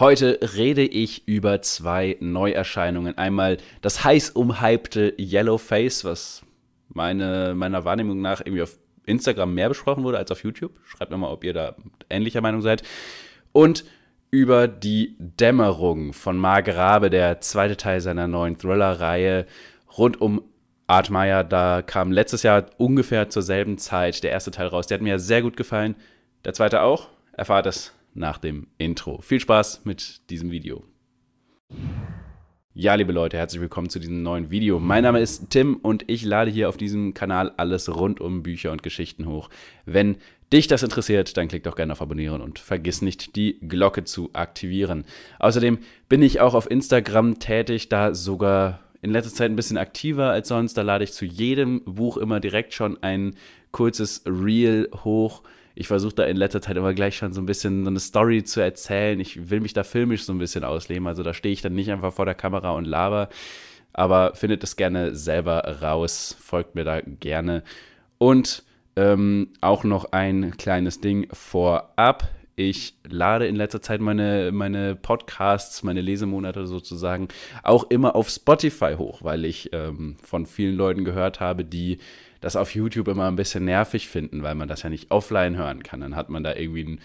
Heute rede ich über zwei Neuerscheinungen. Einmal das heiß umhypte Yellowface, was meine, meiner Wahrnehmung nach irgendwie auf Instagram mehr besprochen wurde als auf YouTube. Schreibt mir mal, ob ihr da ähnlicher Meinung seid. Und über die Dämmerung von Marc Grabe, der zweite Teil seiner neuen Thriller-Reihe rund um Art Meyer. Da kam letztes Jahr ungefähr zur selben Zeit der erste Teil raus. Der hat mir sehr gut gefallen. Der zweite auch. Erfahrt es nach dem Intro. Viel Spaß mit diesem Video. Ja, liebe Leute, herzlich willkommen zu diesem neuen Video. Mein Name ist Tim und ich lade hier auf diesem Kanal alles rund um Bücher und Geschichten hoch. Wenn dich das interessiert, dann klick doch gerne auf Abonnieren und vergiss nicht, die Glocke zu aktivieren. Außerdem bin ich auch auf Instagram tätig, da sogar in letzter Zeit ein bisschen aktiver als sonst. Da lade ich zu jedem Buch immer direkt schon ein kurzes Reel hoch ich versuche da in letzter Zeit immer gleich schon so ein bisschen so eine Story zu erzählen. Ich will mich da filmisch so ein bisschen ausleben. Also da stehe ich dann nicht einfach vor der Kamera und laber. Aber findet es gerne selber raus. Folgt mir da gerne. Und ähm, auch noch ein kleines Ding vorab. Ich lade in letzter Zeit meine, meine Podcasts, meine Lesemonate sozusagen auch immer auf Spotify hoch, weil ich ähm, von vielen Leuten gehört habe, die das auf YouTube immer ein bisschen nervig finden, weil man das ja nicht offline hören kann. Dann hat man da irgendwie ein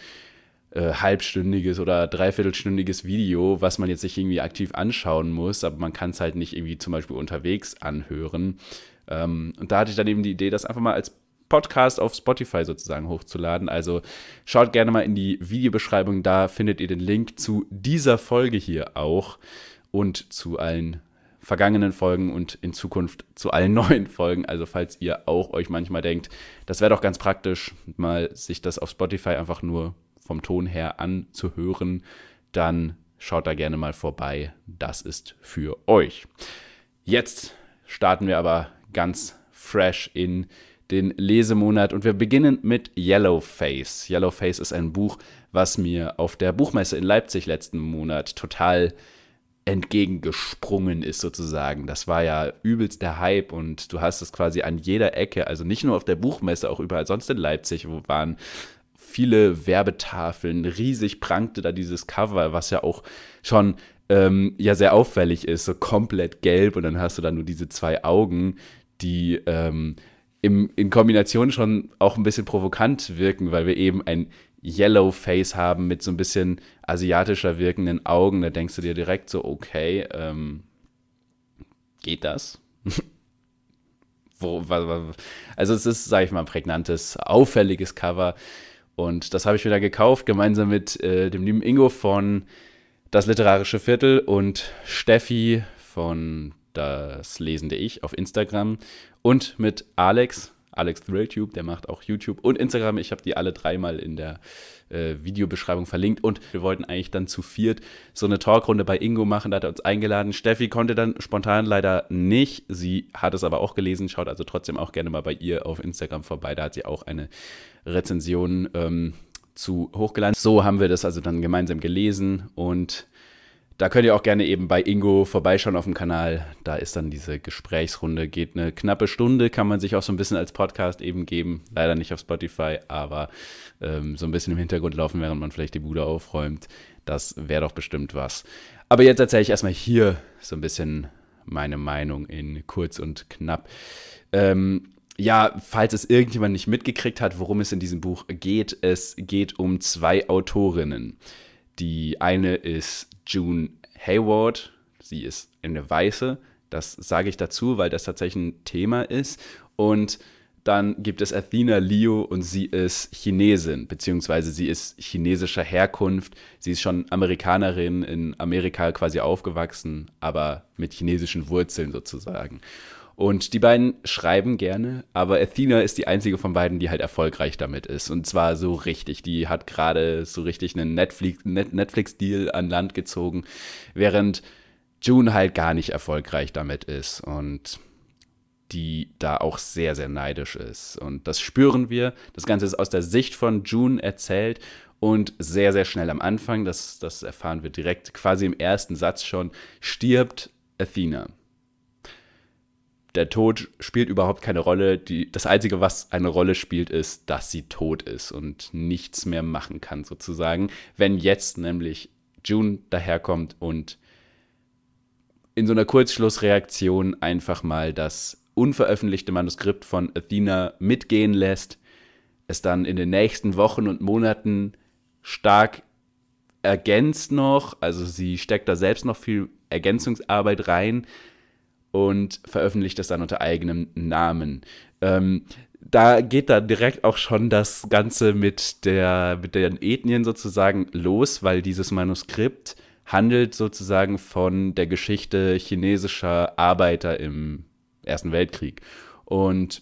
äh, halbstündiges oder dreiviertelstündiges Video, was man jetzt nicht irgendwie aktiv anschauen muss, aber man kann es halt nicht irgendwie zum Beispiel unterwegs anhören. Ähm, und da hatte ich dann eben die Idee, das einfach mal als Podcast auf Spotify sozusagen hochzuladen. Also schaut gerne mal in die Videobeschreibung, da findet ihr den Link zu dieser Folge hier auch und zu allen vergangenen Folgen und in Zukunft zu allen neuen Folgen. Also falls ihr auch euch manchmal denkt, das wäre doch ganz praktisch, mal sich das auf Spotify einfach nur vom Ton her anzuhören, dann schaut da gerne mal vorbei. Das ist für euch. Jetzt starten wir aber ganz fresh in den Lesemonat und wir beginnen mit Yellow Face. Yellow Face ist ein Buch, was mir auf der Buchmesse in Leipzig letzten Monat total entgegengesprungen ist sozusagen. Das war ja übelst der Hype und du hast es quasi an jeder Ecke, also nicht nur auf der Buchmesse, auch überall sonst in Leipzig, wo waren viele Werbetafeln, riesig prangte da dieses Cover, was ja auch schon ähm, ja sehr auffällig ist, so komplett gelb und dann hast du da nur diese zwei Augen, die ähm, im, in Kombination schon auch ein bisschen provokant wirken, weil wir eben ein Yellow Face haben mit so ein bisschen asiatischer wirkenden Augen. Da denkst du dir direkt so, okay, ähm, geht das? Wo, also es ist, sag ich mal, ein prägnantes, auffälliges Cover. Und das habe ich wieder gekauft, gemeinsam mit äh, dem lieben Ingo von Das Literarische Viertel und Steffi von Das Lesende Ich auf Instagram und mit Alex, Alex Thrilltube, der macht auch YouTube und Instagram. Ich habe die alle dreimal in der äh, Videobeschreibung verlinkt und wir wollten eigentlich dann zu viert so eine Talkrunde bei Ingo machen. Da hat er uns eingeladen. Steffi konnte dann spontan leider nicht. Sie hat es aber auch gelesen. Schaut also trotzdem auch gerne mal bei ihr auf Instagram vorbei. Da hat sie auch eine Rezension ähm, zu hochgeladen. So haben wir das also dann gemeinsam gelesen und da könnt ihr auch gerne eben bei Ingo vorbeischauen auf dem Kanal. Da ist dann diese Gesprächsrunde. Geht eine knappe Stunde, kann man sich auch so ein bisschen als Podcast eben geben. Leider nicht auf Spotify, aber ähm, so ein bisschen im Hintergrund laufen, während man vielleicht die Bude aufräumt. Das wäre doch bestimmt was. Aber jetzt erzähle ich erstmal hier so ein bisschen meine Meinung in kurz und knapp. Ähm, ja, falls es irgendjemand nicht mitgekriegt hat, worum es in diesem Buch geht, es geht um zwei Autorinnen. Die eine ist June Hayward. Sie ist eine Weiße. Das sage ich dazu, weil das tatsächlich ein Thema ist. Und dann gibt es Athena Liu und sie ist Chinesin, beziehungsweise sie ist chinesischer Herkunft. Sie ist schon Amerikanerin, in Amerika quasi aufgewachsen, aber mit chinesischen Wurzeln sozusagen. Und die beiden schreiben gerne, aber Athena ist die einzige von beiden, die halt erfolgreich damit ist. Und zwar so richtig. Die hat gerade so richtig einen Netflix-Deal Netflix an Land gezogen, während June halt gar nicht erfolgreich damit ist. Und die da auch sehr, sehr neidisch ist. Und das spüren wir. Das Ganze ist aus der Sicht von June erzählt und sehr, sehr schnell am Anfang, das, das erfahren wir direkt quasi im ersten Satz schon, stirbt Athena der Tod spielt überhaupt keine Rolle. Die, das Einzige, was eine Rolle spielt, ist, dass sie tot ist und nichts mehr machen kann, sozusagen. Wenn jetzt nämlich June daherkommt und in so einer Kurzschlussreaktion einfach mal das unveröffentlichte Manuskript von Athena mitgehen lässt, es dann in den nächsten Wochen und Monaten stark ergänzt noch, also sie steckt da selbst noch viel Ergänzungsarbeit rein, und veröffentlicht es dann unter eigenem Namen. Ähm, da geht dann direkt auch schon das Ganze mit, der, mit den Ethnien sozusagen los, weil dieses Manuskript handelt sozusagen von der Geschichte chinesischer Arbeiter im Ersten Weltkrieg. Und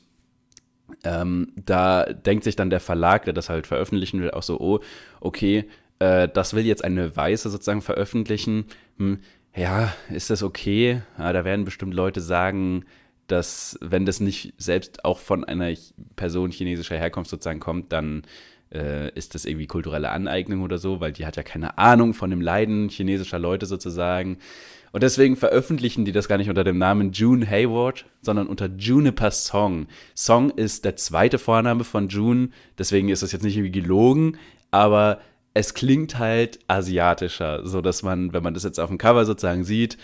ähm, da denkt sich dann der Verlag, der das halt veröffentlichen will, auch so, oh, okay, äh, das will jetzt eine Weiße sozusagen veröffentlichen. Hm, ja, ist das okay? Ja, ah, da werden bestimmt Leute sagen, dass wenn das nicht selbst auch von einer Person chinesischer Herkunft sozusagen kommt, dann äh, ist das irgendwie kulturelle Aneignung oder so, weil die hat ja keine Ahnung von dem Leiden chinesischer Leute sozusagen. Und deswegen veröffentlichen die das gar nicht unter dem Namen June Hayward, sondern unter Juniper Song. Song ist der zweite Vorname von June, deswegen ist das jetzt nicht irgendwie gelogen, aber es klingt halt asiatischer, so dass man, wenn man das jetzt auf dem Cover sozusagen sieht,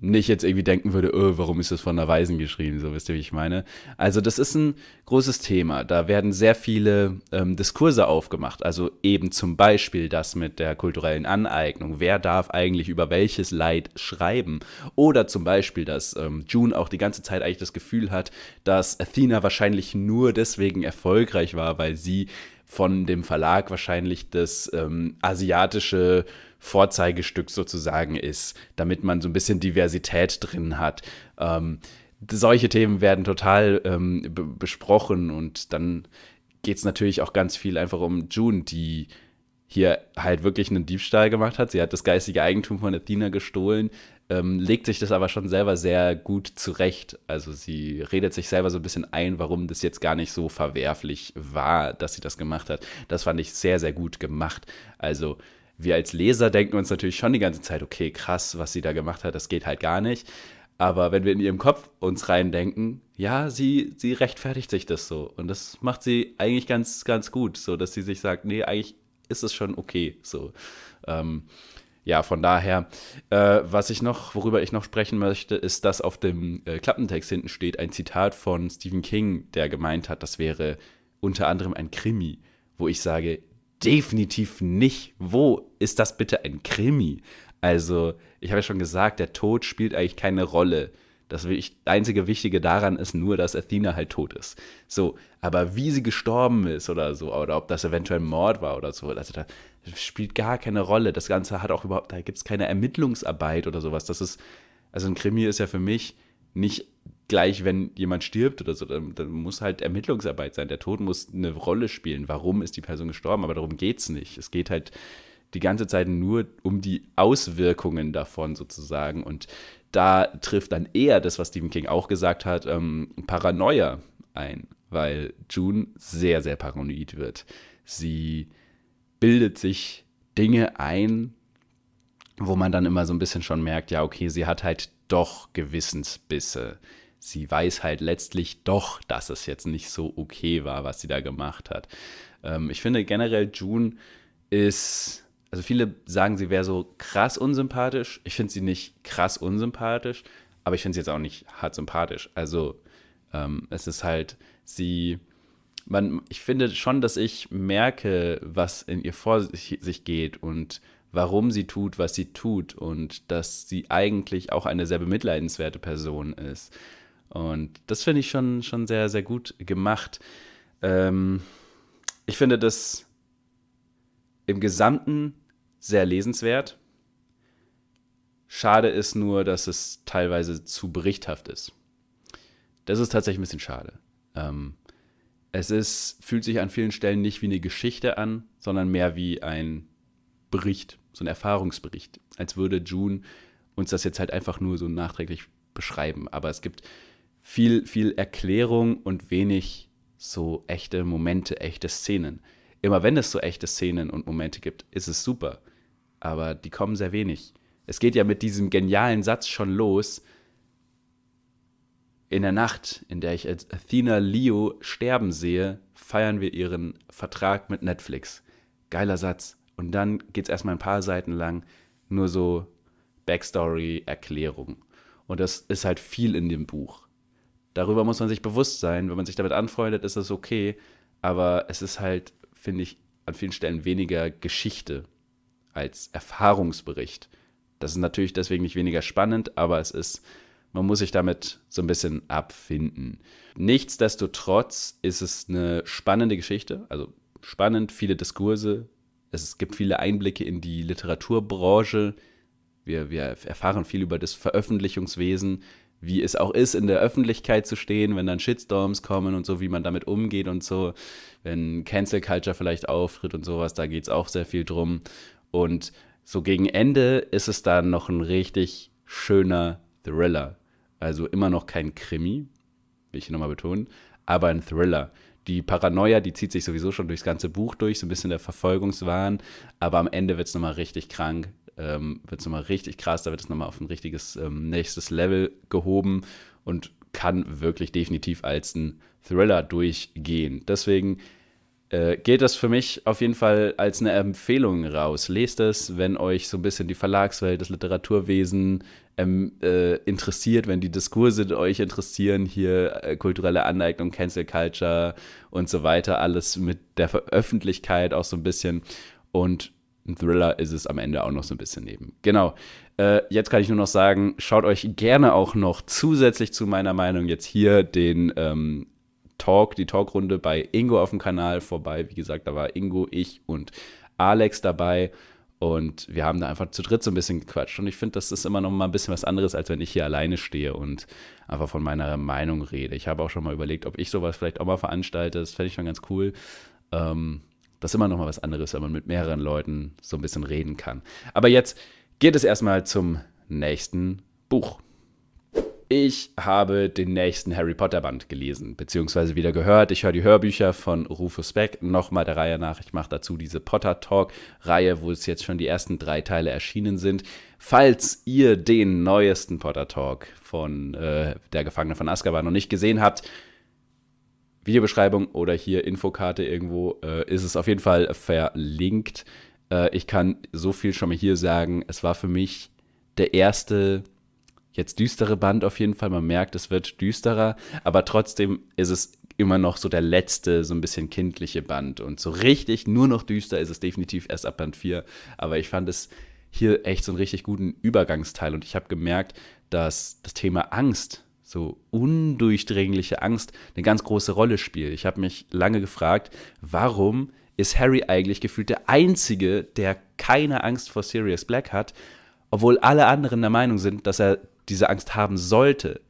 nicht jetzt irgendwie denken würde, oh, warum ist das von der Weisen geschrieben, so wisst ihr, wie ich meine. Also das ist ein großes Thema. Da werden sehr viele ähm, Diskurse aufgemacht. Also eben zum Beispiel das mit der kulturellen Aneignung. Wer darf eigentlich über welches Leid schreiben? Oder zum Beispiel, dass ähm, June auch die ganze Zeit eigentlich das Gefühl hat, dass Athena wahrscheinlich nur deswegen erfolgreich war, weil sie von dem Verlag wahrscheinlich das ähm, asiatische Vorzeigestück sozusagen ist, damit man so ein bisschen Diversität drin hat. Ähm, solche Themen werden total ähm, besprochen und dann geht es natürlich auch ganz viel einfach um June, die hier halt wirklich einen Diebstahl gemacht hat. Sie hat das geistige Eigentum von Athena gestohlen, ähm, legt sich das aber schon selber sehr gut zurecht. Also sie redet sich selber so ein bisschen ein, warum das jetzt gar nicht so verwerflich war, dass sie das gemacht hat. Das fand ich sehr, sehr gut gemacht. Also wir als Leser denken uns natürlich schon die ganze Zeit, okay, krass, was sie da gemacht hat, das geht halt gar nicht. Aber wenn wir in ihrem Kopf uns reindenken, ja, sie, sie rechtfertigt sich das so. Und das macht sie eigentlich ganz, ganz gut, so dass sie sich sagt, nee, eigentlich ist es schon okay. So. Ähm, ja, von daher, äh, was ich noch, worüber ich noch sprechen möchte, ist, dass auf dem äh, Klappentext hinten steht ein Zitat von Stephen King, der gemeint hat, das wäre unter anderem ein Krimi, wo ich sage, definitiv nicht. Wo ist das bitte ein Krimi? Also, ich habe ja schon gesagt, der Tod spielt eigentlich keine Rolle das einzige Wichtige daran ist nur, dass Athena halt tot ist. So, aber wie sie gestorben ist oder so, oder ob das eventuell Mord war oder so, also das spielt gar keine Rolle. Das Ganze hat auch überhaupt, da gibt es keine Ermittlungsarbeit oder sowas. Das ist, also ein Krimi ist ja für mich nicht gleich, wenn jemand stirbt oder so, dann, dann, muss halt Ermittlungsarbeit sein. Der Tod muss eine Rolle spielen. Warum ist die Person gestorben? Aber darum geht es nicht. Es geht halt die ganze Zeit nur um die Auswirkungen davon sozusagen. Und da trifft dann eher das, was Stephen King auch gesagt hat, ähm, Paranoia ein, weil June sehr, sehr paranoid wird. Sie bildet sich Dinge ein, wo man dann immer so ein bisschen schon merkt, ja, okay, sie hat halt doch Gewissensbisse. Sie weiß halt letztlich doch, dass es jetzt nicht so okay war, was sie da gemacht hat. Ähm, ich finde generell, June ist also viele sagen, sie wäre so krass unsympathisch. Ich finde sie nicht krass unsympathisch, aber ich finde sie jetzt auch nicht hart sympathisch. Also ähm, es ist halt, sie, man, ich finde schon, dass ich merke, was in ihr vor sich geht und warum sie tut, was sie tut und dass sie eigentlich auch eine sehr bemitleidenswerte Person ist. Und das finde ich schon, schon sehr, sehr gut gemacht. Ähm, ich finde das im Gesamten sehr lesenswert. Schade ist nur, dass es teilweise zu berichthaft ist. Das ist tatsächlich ein bisschen schade. Ähm, es ist, fühlt sich an vielen Stellen nicht wie eine Geschichte an, sondern mehr wie ein Bericht, so ein Erfahrungsbericht. Als würde June uns das jetzt halt einfach nur so nachträglich beschreiben. Aber es gibt viel, viel Erklärung und wenig so echte Momente, echte Szenen. Immer wenn es so echte Szenen und Momente gibt, ist es super aber die kommen sehr wenig. Es geht ja mit diesem genialen Satz schon los. In der Nacht, in der ich Athena Leo sterben sehe, feiern wir ihren Vertrag mit Netflix. Geiler Satz. Und dann geht es erstmal ein paar Seiten lang nur so Backstory, Erklärung. Und das ist halt viel in dem Buch. Darüber muss man sich bewusst sein. Wenn man sich damit anfreundet, ist das okay. Aber es ist halt, finde ich, an vielen Stellen weniger Geschichte als Erfahrungsbericht. Das ist natürlich deswegen nicht weniger spannend, aber es ist, man muss sich damit so ein bisschen abfinden. Nichtsdestotrotz ist es eine spannende Geschichte, also spannend, viele Diskurse. Es gibt viele Einblicke in die Literaturbranche. Wir, wir erfahren viel über das Veröffentlichungswesen, wie es auch ist, in der Öffentlichkeit zu stehen, wenn dann Shitstorms kommen und so, wie man damit umgeht und so, wenn Cancel Culture vielleicht auftritt und sowas, da geht es auch sehr viel drum. Und so gegen Ende ist es dann noch ein richtig schöner Thriller. Also immer noch kein Krimi, will ich hier nochmal betonen, aber ein Thriller. Die Paranoia, die zieht sich sowieso schon durchs ganze Buch durch, so ein bisschen der Verfolgungswahn, aber am Ende wird es nochmal richtig krank, ähm, wird es nochmal richtig krass, da wird es nochmal auf ein richtiges ähm, nächstes Level gehoben und kann wirklich definitiv als ein Thriller durchgehen. Deswegen äh, geht das für mich auf jeden Fall als eine Empfehlung raus. Lest es, wenn euch so ein bisschen die Verlagswelt, das Literaturwesen ähm, äh, interessiert, wenn die Diskurse euch interessieren, hier äh, kulturelle Aneignung, Cancel Culture und so weiter, alles mit der Veröffentlichkeit auch so ein bisschen. Und ein Thriller ist es am Ende auch noch so ein bisschen neben. Genau. Äh, jetzt kann ich nur noch sagen, schaut euch gerne auch noch zusätzlich zu meiner Meinung jetzt hier den ähm, Talk, die Talkrunde bei Ingo auf dem Kanal vorbei. Wie gesagt, da war Ingo, ich und Alex dabei. Und wir haben da einfach zu dritt so ein bisschen gequatscht. Und ich finde, das ist immer noch mal ein bisschen was anderes, als wenn ich hier alleine stehe und einfach von meiner Meinung rede. Ich habe auch schon mal überlegt, ob ich sowas vielleicht auch mal veranstalte. Das fände ich schon ganz cool. Ähm, das ist immer noch mal was anderes, wenn man mit mehreren Leuten so ein bisschen reden kann. Aber jetzt geht es erstmal zum nächsten Buch. Ich habe den nächsten Harry Potter Band gelesen, beziehungsweise wieder gehört. Ich höre die Hörbücher von Rufus Beck nochmal der Reihe nach. Ich mache dazu diese Potter Talk Reihe, wo es jetzt schon die ersten drei Teile erschienen sind. Falls ihr den neuesten Potter Talk von äh, Der Gefangene von Azkaban noch nicht gesehen habt, Videobeschreibung oder hier Infokarte irgendwo äh, ist es auf jeden Fall verlinkt. Äh, ich kann so viel schon mal hier sagen. Es war für mich der erste jetzt düstere Band auf jeden Fall. Man merkt, es wird düsterer, aber trotzdem ist es immer noch so der letzte, so ein bisschen kindliche Band. Und so richtig nur noch düster ist es definitiv erst ab Band 4. Aber ich fand es hier echt so einen richtig guten Übergangsteil. Und ich habe gemerkt, dass das Thema Angst, so undurchdringliche Angst, eine ganz große Rolle spielt. Ich habe mich lange gefragt, warum ist Harry eigentlich gefühlt der Einzige, der keine Angst vor Sirius Black hat, obwohl alle anderen der Meinung sind, dass er diese Angst haben sollte.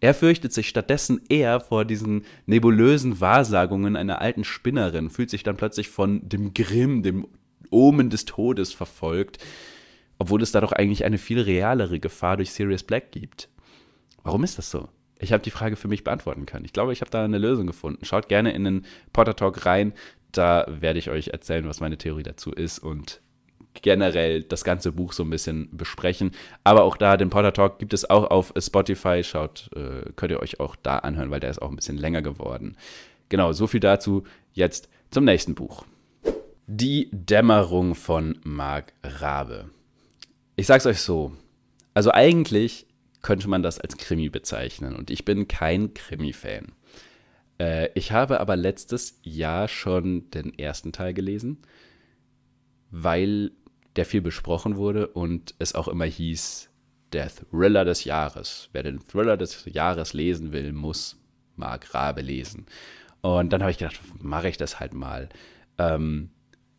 Er fürchtet sich stattdessen eher vor diesen nebulösen Wahrsagungen einer alten Spinnerin, fühlt sich dann plötzlich von dem Grimm, dem Omen des Todes verfolgt, obwohl es da doch eigentlich eine viel realere Gefahr durch Sirius Black gibt. Warum ist das so? Ich habe die Frage für mich beantworten können. Ich glaube, ich habe da eine Lösung gefunden. Schaut gerne in den Potter Talk rein. Da werde ich euch erzählen, was meine Theorie dazu ist und generell das ganze Buch so ein bisschen besprechen. Aber auch da, den Potter Talk gibt es auch auf Spotify. Schaut, äh, könnt ihr euch auch da anhören, weil der ist auch ein bisschen länger geworden. Genau, so viel dazu. Jetzt zum nächsten Buch. Die Dämmerung von Marc Rabe. Ich sag's euch so. Also eigentlich könnte man das als Krimi bezeichnen und ich bin kein Krimi-Fan. Äh, ich habe aber letztes Jahr schon den ersten Teil gelesen, weil der viel besprochen wurde und es auch immer hieß, der Thriller des Jahres. Wer den Thriller des Jahres lesen will, muss Mark Rabe lesen. Und dann habe ich gedacht, mache ich das halt mal. Ähm,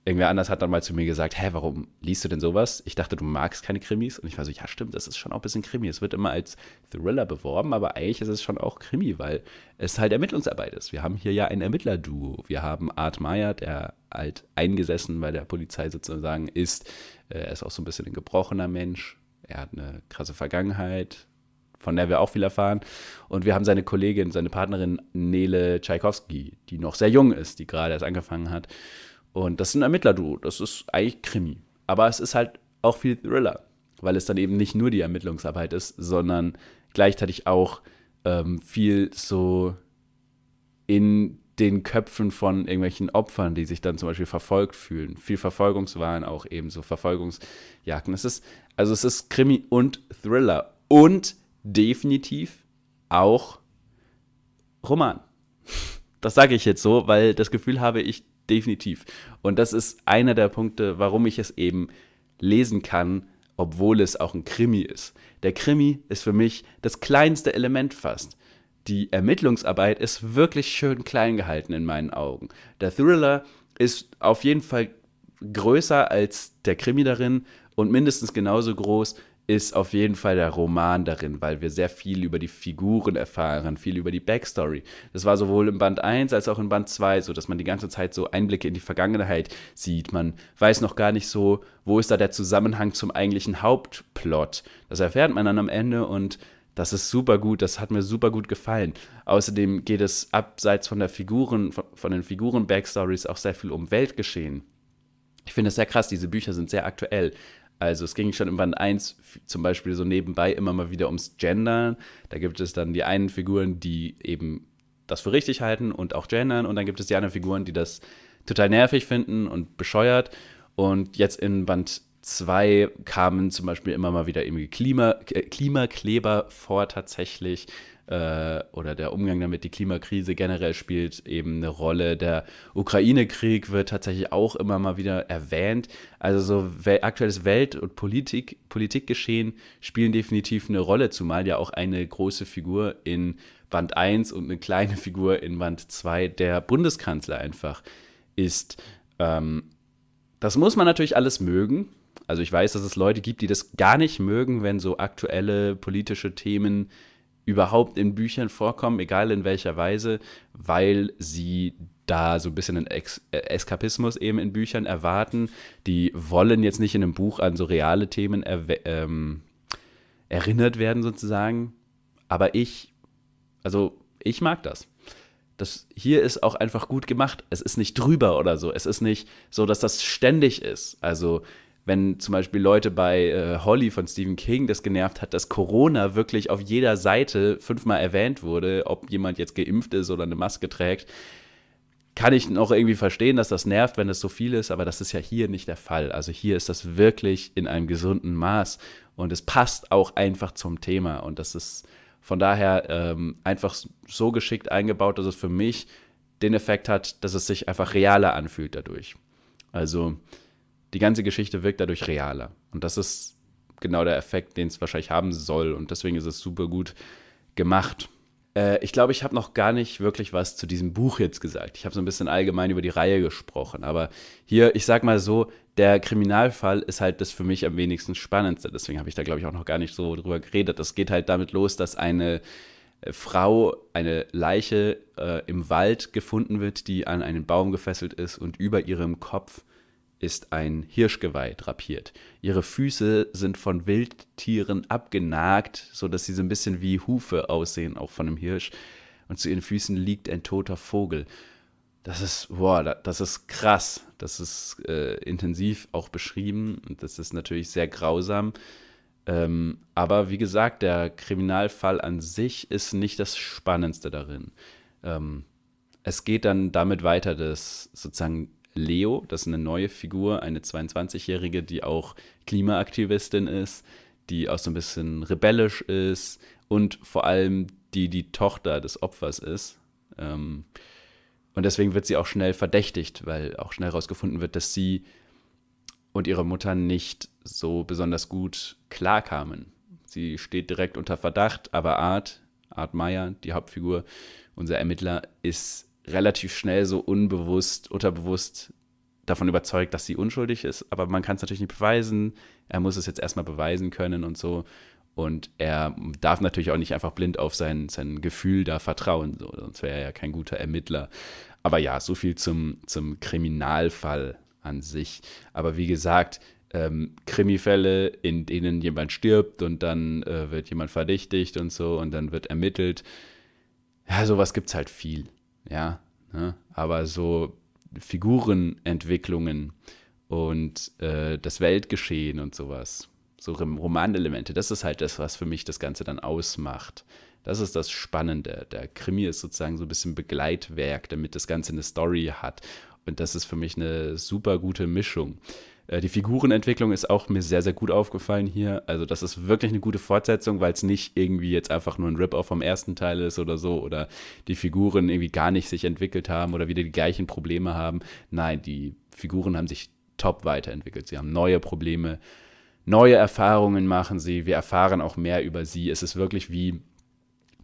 irgendwer anders hat dann mal zu mir gesagt, hä, warum liest du denn sowas? Ich dachte, du magst keine Krimis. Und ich war so, ja stimmt, das ist schon auch ein bisschen Krimi. Es wird immer als Thriller beworben, aber eigentlich ist es schon auch Krimi, weil es halt Ermittlungsarbeit ist. Wir haben hier ja ein Ermittlerduo. Wir haben Art Meyer, der halt eingesessen bei der Polizei sozusagen ist. Äh, er ist auch so ein bisschen ein gebrochener Mensch. Er hat eine krasse Vergangenheit, von der wir auch viel erfahren. Und wir haben seine Kollegin, seine Partnerin Nele Tschaikowski, die noch sehr jung ist, die gerade erst angefangen hat. Und das ist ein Ermittlerduo. Das ist eigentlich Krimi. Aber es ist halt auch viel Thriller, weil es dann eben nicht nur die Ermittlungsarbeit ist, sondern gleichzeitig auch ähm, viel so in den Köpfen von irgendwelchen Opfern, die sich dann zum Beispiel verfolgt fühlen. Viel Verfolgungswahn auch eben so Verfolgungsjagden. Es ist, also es ist Krimi und Thriller und definitiv auch Roman. Das sage ich jetzt so, weil das Gefühl habe ich, definitiv. Und das ist einer der Punkte, warum ich es eben lesen kann, obwohl es auch ein Krimi ist. Der Krimi ist für mich das kleinste Element fast. Die Ermittlungsarbeit ist wirklich schön klein gehalten in meinen Augen. Der Thriller ist auf jeden Fall größer als der Krimi darin und mindestens genauso groß ist auf jeden Fall der Roman darin, weil wir sehr viel über die Figuren erfahren, viel über die Backstory. Das war sowohl im Band 1 als auch in Band 2 so, dass man die ganze Zeit so Einblicke in die Vergangenheit sieht. Man weiß noch gar nicht so, wo ist da der Zusammenhang zum eigentlichen Hauptplot. Das erfährt man dann am Ende und das ist super gut, das hat mir super gut gefallen. Außerdem geht es abseits von der Figuren, von den Figuren-Backstories auch sehr viel um Weltgeschehen. Ich finde es sehr krass, diese Bücher sind sehr aktuell. Also es ging schon im Band 1 zum Beispiel so nebenbei immer mal wieder ums Gendern. Da gibt es dann die einen Figuren, die eben das für richtig halten und auch gendern. Und dann gibt es die anderen Figuren, die das total nervig finden und bescheuert. Und jetzt in Band 2 kamen zum Beispiel immer mal wieder eben Klima, Klimakleber vor tatsächlich äh, oder der Umgang damit, die Klimakrise generell spielt eben eine Rolle. Der Ukraine-Krieg wird tatsächlich auch immer mal wieder erwähnt. Also so wel aktuelles Welt- und Politik, Politikgeschehen spielen definitiv eine Rolle, zumal ja auch eine große Figur in Band 1 und eine kleine Figur in Band 2 der Bundeskanzler einfach ist. Ähm, das muss man natürlich alles mögen. Also ich weiß, dass es Leute gibt, die das gar nicht mögen, wenn so aktuelle politische Themen überhaupt in Büchern vorkommen, egal in welcher Weise, weil sie da so ein bisschen einen Ex äh, Eskapismus eben in Büchern erwarten. Die wollen jetzt nicht in einem Buch an so reale Themen ähm, erinnert werden sozusagen. Aber ich, also ich mag das. Das hier ist auch einfach gut gemacht. Es ist nicht drüber oder so. Es ist nicht so, dass das ständig ist. Also wenn zum Beispiel Leute bei äh, Holly von Stephen King das genervt hat, dass Corona wirklich auf jeder Seite fünfmal erwähnt wurde, ob jemand jetzt geimpft ist oder eine Maske trägt, kann ich noch irgendwie verstehen, dass das nervt, wenn es so viel ist, aber das ist ja hier nicht der Fall. Also hier ist das wirklich in einem gesunden Maß und es passt auch einfach zum Thema und das ist von daher ähm, einfach so geschickt eingebaut, dass es für mich den Effekt hat, dass es sich einfach realer anfühlt dadurch. Also die ganze Geschichte wirkt dadurch realer. Und das ist genau der Effekt, den es wahrscheinlich haben soll. Und deswegen ist es super gut gemacht. Äh, ich glaube, ich habe noch gar nicht wirklich was zu diesem Buch jetzt gesagt. Ich habe so ein bisschen allgemein über die Reihe gesprochen. Aber hier, ich sag mal so, der Kriminalfall ist halt das für mich am wenigsten spannendste. Deswegen habe ich da, glaube ich, auch noch gar nicht so drüber geredet. Das geht halt damit los, dass eine äh, Frau, eine Leiche äh, im Wald gefunden wird, die an einen Baum gefesselt ist und über ihrem Kopf ist ein Hirschgeweih drapiert. Ihre Füße sind von Wildtieren abgenagt, sodass sie so ein bisschen wie Hufe aussehen, auch von einem Hirsch. Und zu ihren Füßen liegt ein toter Vogel. Das ist, boah, das ist krass. Das ist äh, intensiv auch beschrieben. Und das ist natürlich sehr grausam. Ähm, aber wie gesagt, der Kriminalfall an sich ist nicht das Spannendste darin. Ähm, es geht dann damit weiter, dass sozusagen Leo, das ist eine neue Figur, eine 22-Jährige, die auch Klimaaktivistin ist, die auch so ein bisschen rebellisch ist und vor allem die die Tochter des Opfers ist. Ähm, und deswegen wird sie auch schnell verdächtigt, weil auch schnell herausgefunden wird, dass sie und ihre Mutter nicht so besonders gut klarkamen. Sie steht direkt unter Verdacht, aber Art, Art Meyer, die Hauptfigur, unser Ermittler, ist relativ schnell so unbewusst, unterbewusst davon überzeugt, dass sie unschuldig ist, aber man kann es natürlich nicht beweisen. Er muss es jetzt erstmal beweisen können und so. Und er darf natürlich auch nicht einfach blind auf sein, sein Gefühl da vertrauen, so, sonst wäre er ja kein guter Ermittler. Aber ja, so viel zum, zum Kriminalfall an sich. Aber wie gesagt, ähm, Krimifälle, in denen jemand stirbt und dann äh, wird jemand verdächtigt und so und dann wird ermittelt. Ja, sowas gibt es halt viel ja, ne? aber so Figurenentwicklungen und äh, das Weltgeschehen und sowas, so Romanelemente, das ist halt das, was für mich das Ganze dann ausmacht. Das ist das Spannende. Der Krimi ist sozusagen so ein bisschen Begleitwerk, damit das Ganze eine Story hat. Und das ist für mich eine super gute Mischung. Äh, die Figurenentwicklung ist auch mir sehr, sehr gut aufgefallen hier. Also, das ist wirklich eine gute Fortsetzung, weil es nicht irgendwie jetzt einfach nur ein Rip-Off vom ersten Teil ist oder so oder die Figuren irgendwie gar nicht sich entwickelt haben oder wieder die gleichen Probleme haben. Nein, die Figuren haben sich top weiterentwickelt. Sie haben neue Probleme, neue Erfahrungen machen sie. Wir erfahren auch mehr über sie. Es ist wirklich wie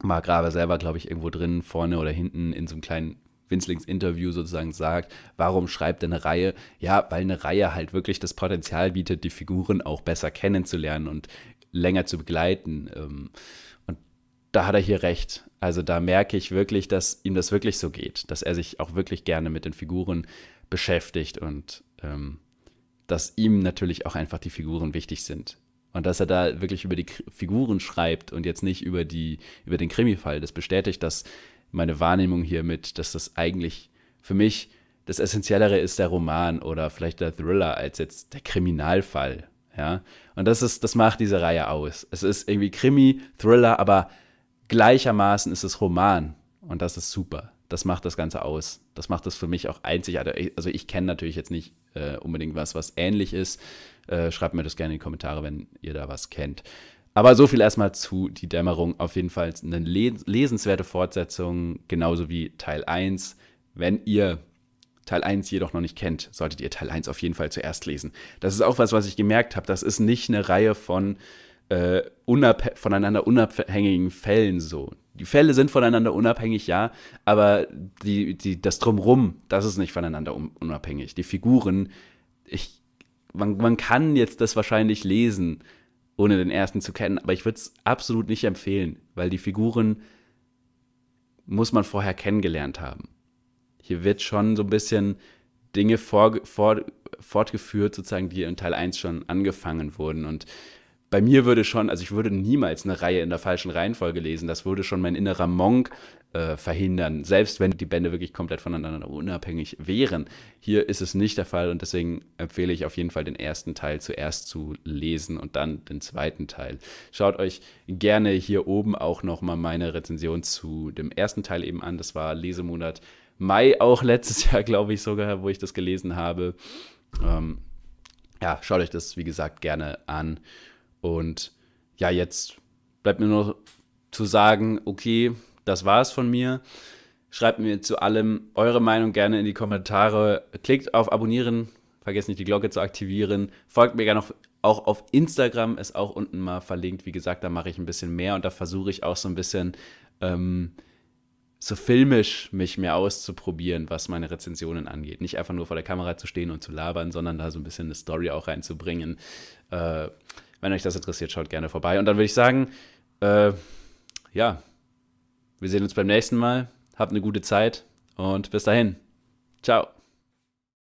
Margrave selber, glaube ich, irgendwo drin, vorne oder hinten in so einem kleinen Winslings Interview sozusagen sagt, warum schreibt er eine Reihe? Ja, weil eine Reihe halt wirklich das Potenzial bietet, die Figuren auch besser kennenzulernen und länger zu begleiten. Ähm, und da hat er hier recht. Also da merke ich wirklich, dass ihm das wirklich so geht, dass er sich auch wirklich gerne mit den Figuren beschäftigt und ähm, dass ihm natürlich auch einfach die Figuren wichtig sind. Und dass er da wirklich über die K Figuren schreibt und jetzt nicht über, die, über den Krimi-Fall, das bestätigt, dass meine Wahrnehmung hiermit, dass das eigentlich für mich das Essentiellere ist der Roman oder vielleicht der Thriller als jetzt der Kriminalfall. Ja? Und das ist, das macht diese Reihe aus. Es ist irgendwie Krimi, Thriller, aber gleichermaßen ist es Roman. Und das ist super. Das macht das Ganze aus. Das macht es für mich auch einzigartig. Also, also ich kenne natürlich jetzt nicht äh, unbedingt was, was ähnlich ist. Äh, schreibt mir das gerne in die Kommentare, wenn ihr da was kennt. Aber so viel erstmal zu Die Dämmerung. Auf jeden Fall eine lesenswerte Fortsetzung, genauso wie Teil 1. Wenn ihr Teil 1 jedoch noch nicht kennt, solltet ihr Teil 1 auf jeden Fall zuerst lesen. Das ist auch was, was ich gemerkt habe. Das ist nicht eine Reihe von äh, unab voneinander unabhängigen Fällen so. Die Fälle sind voneinander unabhängig, ja, aber die, die, das Drumrum, das ist nicht voneinander unabhängig. Die Figuren, ich, man, man kann jetzt das wahrscheinlich lesen, ohne den ersten zu kennen. Aber ich würde es absolut nicht empfehlen, weil die Figuren muss man vorher kennengelernt haben. Hier wird schon so ein bisschen Dinge vor, vor, fortgeführt, sozusagen, die in Teil 1 schon angefangen wurden. Und bei mir würde schon, also ich würde niemals eine Reihe in der falschen Reihenfolge lesen. Das würde schon mein innerer Monk äh, verhindern, selbst wenn die Bände wirklich komplett voneinander unabhängig wären. Hier ist es nicht der Fall und deswegen empfehle ich auf jeden Fall den ersten Teil zuerst zu lesen und dann den zweiten Teil. Schaut euch gerne hier oben auch nochmal meine Rezension zu dem ersten Teil eben an. Das war Lesemonat Mai auch letztes Jahr, glaube ich sogar, wo ich das gelesen habe. Ähm, ja, schaut euch das, wie gesagt, gerne an. Und ja, jetzt bleibt mir nur zu sagen, okay, das war es von mir. Schreibt mir zu allem eure Meinung gerne in die Kommentare. Klickt auf Abonnieren, vergesst nicht die Glocke zu aktivieren. Folgt mir gerne auf, auch auf Instagram, ist auch unten mal verlinkt. Wie gesagt, da mache ich ein bisschen mehr und da versuche ich auch so ein bisschen ähm, so filmisch mich mehr auszuprobieren, was meine Rezensionen angeht. Nicht einfach nur vor der Kamera zu stehen und zu labern, sondern da so ein bisschen eine Story auch reinzubringen. Äh, wenn euch das interessiert, schaut gerne vorbei. Und dann würde ich sagen, äh, ja, wir sehen uns beim nächsten Mal. Habt eine gute Zeit und bis dahin. Ciao.